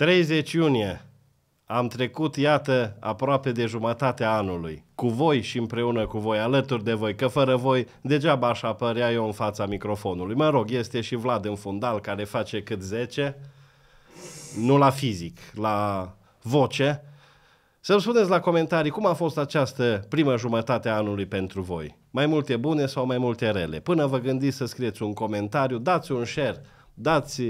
30 iunie. Am trecut, iată, aproape de jumătatea anului. Cu voi și împreună cu voi, alături de voi, că fără voi degeaba aș apărea eu în fața microfonului. Mă rog, este și Vlad în fundal care face cât 10, nu la fizic, la voce. Să-mi spuneți la comentarii cum a fost această primă jumătate a anului pentru voi. Mai multe bune sau mai multe rele. Până vă gândiți să scrieți un comentariu, dați un share dați,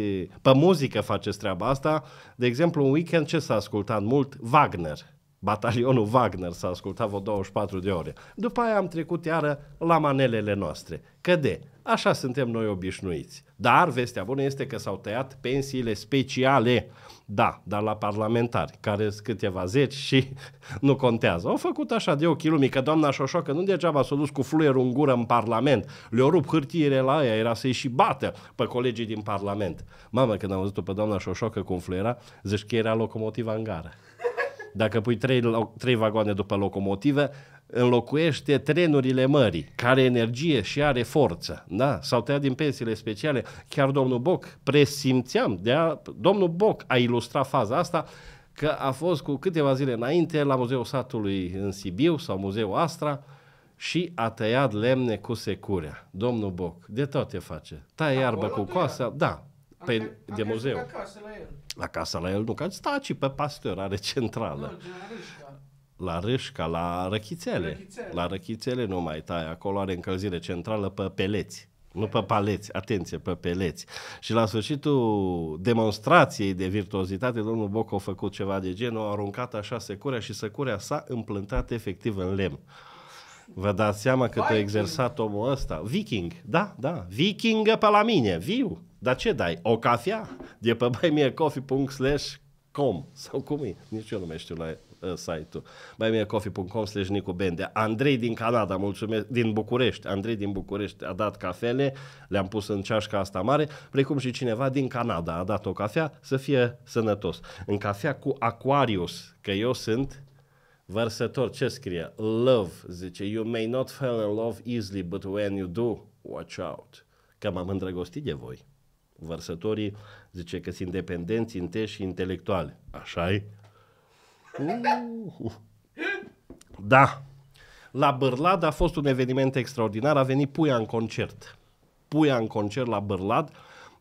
pe muzică faceți treaba asta. De exemplu, un weekend ce s-a ascultat mult? Wagner. Batalionul Wagner s-a ascultat vreo 24 de ore. După aia am trecut iară la manelele noastre. Că de, așa suntem noi obișnuiți. Dar vestea bună este că s-au tăiat pensiile speciale. Da, dar la parlamentari, care sunt câteva zeci și nu contează. Au făcut așa de o că doamna Șoșoacă nu degeaba s-a dus cu fluierul în gură în Parlament. le au rupt hârtiile la aia, era să-i și bată pe colegii din Parlament. Mamă, când am văzut-o pe doamna Șoșoacă cum fluiera, zici că era locomotiva în gară. Dacă pui trei, trei vagoane după locomotivă înlocuiește trenurile mării, care energie și are forță. Da? S-au tăiat din pensiile speciale. Chiar domnul Boc, presimțeam, de a, domnul Boc a ilustrat faza asta, că a fost cu câteva zile înainte la Muzeul Satului în Sibiu sau Muzeul Astra și a tăiat lemne cu securea. Domnul Boc, de toate face. Taie iarbă cu coasa, da, pe, păi, ca, de muzeu. casa la el. casa da, la el, nu, că sta și pe are centrală. Nu, la Râșca, la Răchițele. Răchițele. La Răchițele nu mai tai, acolo are încălzire centrală pe peleți. Nu pe paleți, atenție, pe peleți. Și la sfârșitul demonstrației de virtuozitate, domnul Boc a făcut ceva de genul, a aruncat așa securea și securea s-a împlântat efectiv în lemn. Vă dați seama cât Viking. a exersat omul ăsta? Viking, da, da, vikingă pe la mine, viu. Dar ce dai? O cafea? De pe buymeacoffee.com com sau cum e, nici eu nu mai știu la uh, site-ul, buymeacoffee.com slash Nicu Bende. Andrei din Canada, mulțumesc, din București, Andrei din București a dat cafele, le-am pus în ceașca asta mare, precum și cineva din Canada a dat o cafea să fie sănătos. În cafea cu Aquarius, că eu sunt vărsător, ce scrie? Love, zice, you may not fall in love easily, but when you do, watch out. Că m-am îndrăgostit de voi vărsătorii, zice că sunt independenți, inteși și intelectuali. așa e? Uhuh. Da. La Bărlad a fost un eveniment extraordinar, a venit Puia în concert. Puia în concert la Bărlad,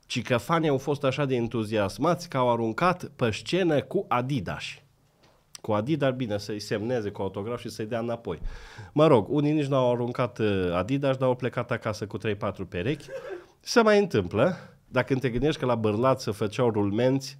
ci că fanii au fost așa de entuziasmați că au aruncat pe scenă cu Adidas cu Adidas, bine, să-i semneze cu autograf și să-i dea înapoi. Mă rog, unii nici n-au aruncat uh, Adidas, dar au plecat acasă cu 3-4 perechi. Se mai întâmplă. Dacă te gândești că la se făceau rulmenți,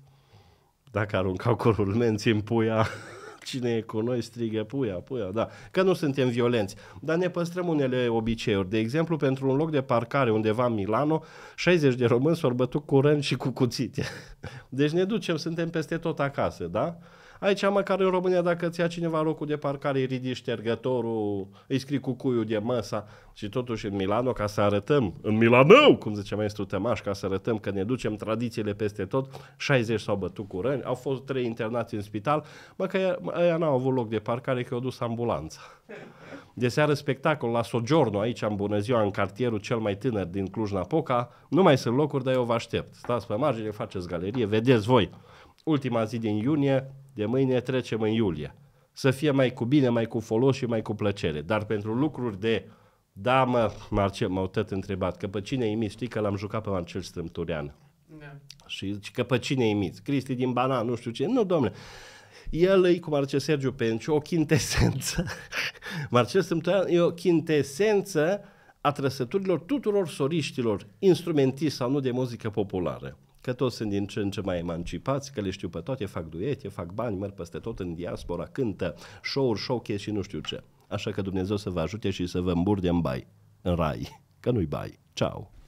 dacă aruncau cu rulmenți în puia, cine e cu noi strigă puia, puia, da. Că nu suntem violenți, dar ne păstrăm unele obiceiuri. De exemplu, pentru un loc de parcare undeva în Milano, 60 de români s-au bătut cu rând și cu cuțite. Deci ne ducem, suntem peste tot acasă, da? Aici, măcar în România, dacă ți ia cineva locul de parcare, îi ridici ștergătorul, îi scrii cu cuiul de măsa și totuși în Milano, ca să arătăm, în Milano, cum zice maestru Tămaș, ca să arătăm că ne ducem tradițiile peste tot, 60 s-au bătut cu răni, au fost trei internați în spital, mă că ăia n-au avut loc de parcare, că au dus ambulanța. De seară spectacol la Sojorno, aici în Bună ziua, în cartierul cel mai tânăr din Cluj-Napoca, nu mai sunt locuri, dar eu vă aștept. Stați pe margine, faceți galerie, vedeți voi. Ultima zi din iunie, de mâine trecem în iulie. Să fie mai cu bine, mai cu folos și mai cu plăcere. Dar pentru lucruri de da, mă, Marcel, m-au tot întrebat, că pe cine imiți? Știi că l-am jucat pe Marcel Strâmturean. Da. Și zice că pe cine imiți? Cristi din Banan, nu știu ce. Nu, domnule. El e, cum Marcel Sergiu Penciu, o chintesență. Marcel Strâmturean e o chintesență a trăsăturilor tuturor soriștilor, instrumentiști sau nu, de muzică populară că toți sunt din ce în ce mai emancipați, că le știu pe toate, fac duete, fac bani, merg peste tot în diaspora, cântă, show-uri, showcase și nu știu ce. Așa că Dumnezeu să vă ajute și să vă îmburde în bai, în rai, că nu-i bai. Ciao!